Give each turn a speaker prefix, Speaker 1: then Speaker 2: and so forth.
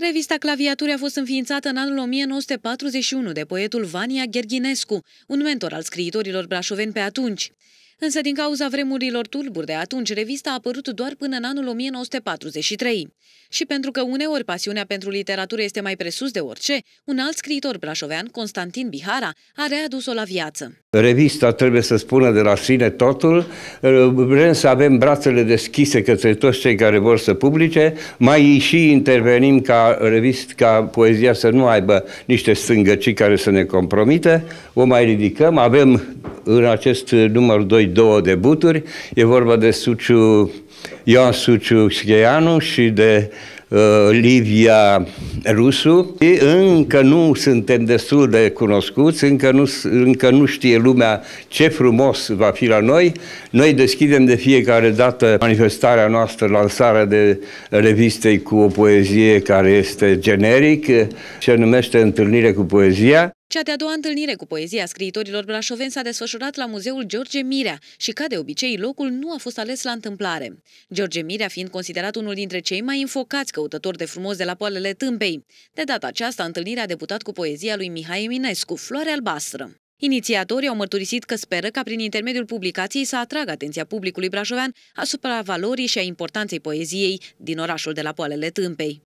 Speaker 1: Revista Claviaturi a fost înființată în anul 1941 de poetul Vania Gherghinescu, un mentor al scriitorilor brașoveni pe atunci. Însă, din cauza vremurilor tulburi de atunci, revista a apărut doar până în anul 1943. Și pentru că uneori pasiunea pentru literatură este mai presus de orice, un alt scriitor brașovean, Constantin Bihara, a readus-o la viață.
Speaker 2: Revista trebuie să spună de la sine totul, vrem să avem brațele deschise către toți cei care vor să publice, mai și intervenim ca revist, ca poezia să nu aibă niște stângăcii care să ne compromite. o mai ridicăm, avem în acest uh, număr 2 două debuturi. E vorba de Suciu, Ioan Suciu Scheianu și de uh, Livia Rusu. Și încă nu suntem destul de cunoscuți, încă nu, încă nu știe lumea ce frumos va fi la noi. Noi deschidem de fiecare dată manifestarea noastră, lansarea de revistei cu o poezie care este generic, se numește Întâlnire cu poezia.
Speaker 1: Cea de-a doua întâlnire cu poezia scriitorilor brașoveni s-a desfășurat la Muzeul George Mirea și, ca de obicei, locul nu a fost ales la întâmplare. George Mirea fiind considerat unul dintre cei mai înfocați căutători de frumos de la poalele tâmpei. De data aceasta, întâlnirea a debutat cu poezia lui Mihai Eminescu, Floare albastră. Inițiatorii au mărturisit că speră ca prin intermediul publicației să atragă atenția publicului brașovean asupra valorii și a importanței poeziei din orașul de la poalele tâmpei.